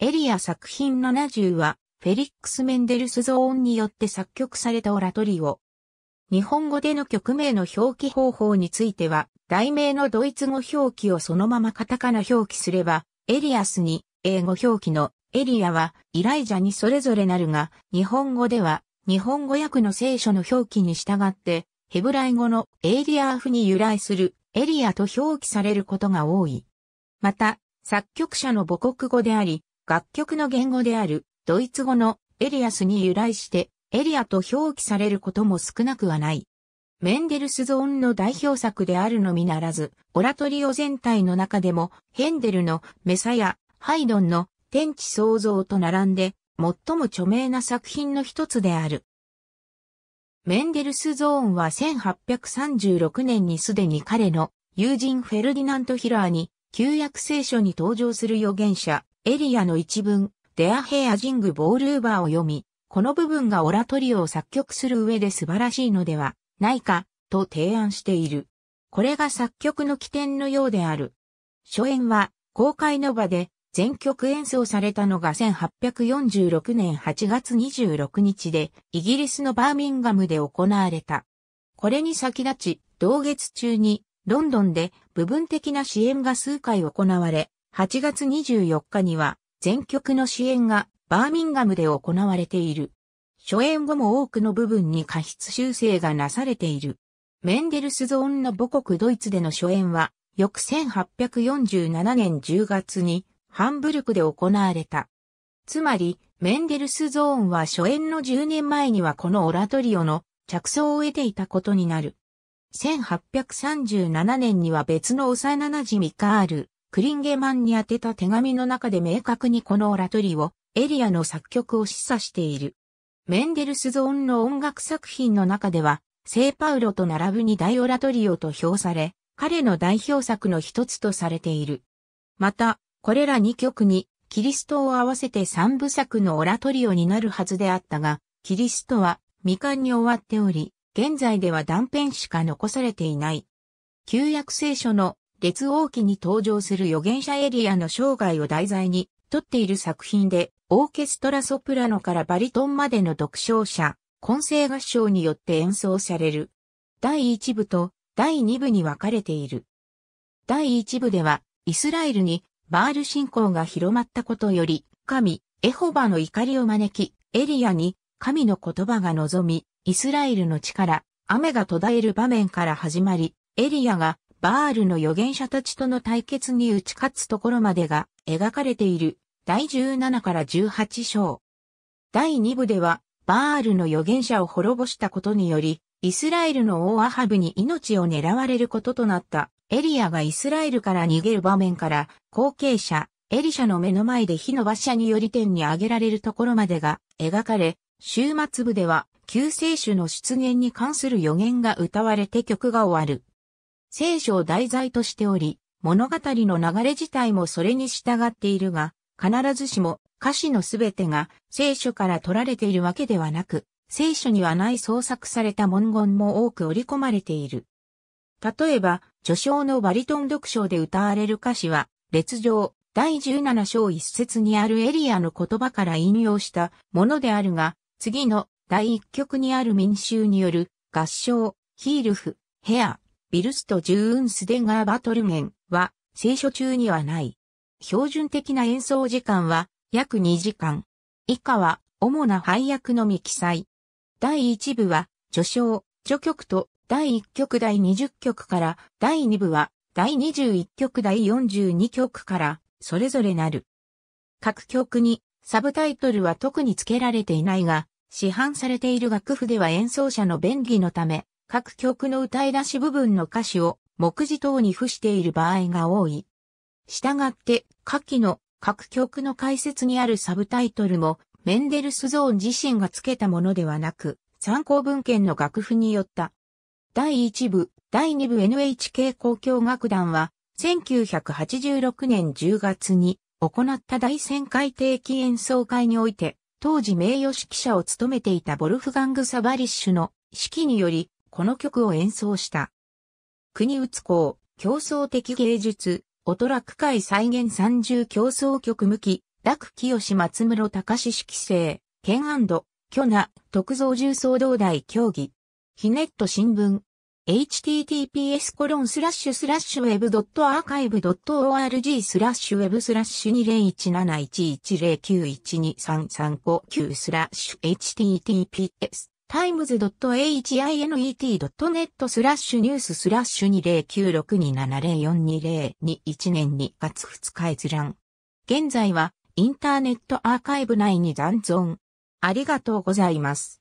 エリア作品70は、フェリックス・メンデルスゾーンによって作曲されたオラトリオ。日本語での曲名の表記方法については、題名のドイツ語表記をそのままカタカナ表記すれば、エリアスに英語表記のエリアはイライジャにそれぞれなるが、日本語では日本語訳の聖書の表記に従って、ヘブライ語のエイリアーフに由来するエリアと表記されることが多い。また、作曲者の母国語であり、楽曲の言語であるドイツ語のエリアスに由来してエリアと表記されることも少なくはない。メンデルスゾーンの代表作であるのみならず、オラトリオ全体の中でもヘンデルのメサやハイドンの天地創造と並んで最も著名な作品の一つである。メンデルスゾーンは1836年にすでに彼の友人フェルディナント・ヒラーに旧約聖書に登場する預言者エリアの一文、デアヘアジングボールーバーを読み、この部分がオラトリオを作曲する上で素晴らしいのではないか、と提案している。これが作曲の起点のようである。初演は公開の場で全曲演奏されたのが1846年8月26日でイギリスのバーミンガムで行われた。これに先立ち、同月中にロンドンで部分的な支援が数回行われ、8月24日には全曲の支援がバーミンガムで行われている。初演後も多くの部分に過失修正がなされている。メンデルスゾーンの母国ドイツでの初演は、翌1847年10月にハンブルクで行われた。つまり、メンデルスゾーンは初演の10年前にはこのオラトリオの着想を得ていたことになる。1837年には別の幼馴染みカール、クリンゲマンに宛てた手紙の中で明確にこのオラトリオ、エリアの作曲を示唆している。メンデルスゾーンの音楽作品の中では、セイパウロと並ぶに大オラトリオと評され、彼の代表作の一つとされている。また、これら2曲に、キリストを合わせて3部作のオラトリオになるはずであったが、キリストは未完に終わっており、現在では断片しか残されていない。旧約聖書の列王記に登場する預言者エリアの生涯を題材に、とっている作品で、オーケストラソプラノからバリトンまでの独唱者、混声合唱によって演奏される。第1部と第2部に分かれている。第1部では、イスラエルにバール信仰が広まったことより、神、エホバの怒りを招き、エリアに神の言葉が望み、イスラエルの力、雨が途絶える場面から始まり、エリアがバールの預言者たちとの対決に打ち勝つところまでが描かれている第17から18章。第2部では、バールの預言者を滅ぼしたことにより、イスラエルの王アハブに命を狙われることとなったエリアがイスラエルから逃げる場面から後継者エリシャの目の前で火の馬車により天に挙げられるところまでが描かれ、終末部では救世主の出現に関する予言が歌われて曲が終わる。聖書を題材としており、物語の流れ自体もそれに従っているが、必ずしも歌詞のすべてが聖書から取られているわけではなく、聖書にはない創作された文言も多く織り込まれている。例えば、序章のバリトン読書で歌われる歌詞は、列上、第17章一節にあるエリアの言葉から引用したものであるが、次の第一曲にある民衆による合唱、ヒールフ、ヘア、ビルスト・ジューン・スデガー・バトルメンは、聖書中にはない。標準的な演奏時間は、約2時間。以下は、主な配役のみ記載。第1部は、序章、序曲と、第1曲第20曲から、第2部は、第21曲第42曲から、それぞれなる。各曲に、サブタイトルは特に付けられていないが、市販されている楽譜では演奏者の便宜のため、各曲の歌い出し部分の歌詞を目次等に付している場合が多い。したがって、下記の各曲の解説にあるサブタイトルも、メンデルスゾーン自身が付けたものではなく、参考文献の楽譜によった。第1部、第2部 NHK 交響楽団は、1986年10月に行った第1000回定期演奏会において、当時名誉指揮者を務めていたボルフガング・サバリッシュの指揮により、この曲を演奏した。国打つ港、競争的芸術、音楽界再現三重競争曲向き、楽清松室隆式生、ド。巨な、特造重曹道大競技。ひねっと新聞。https コロンスラッシュスラッシュウェブドットアーカイブドット org スラッシュウェブスラッシュ20171109123359スラッシュ https times.hinet.net スラッシュニューススラッシュ209627042021年2月2日閲覧。現在はインターネットアーカイブ内に残存。ありがとうございます。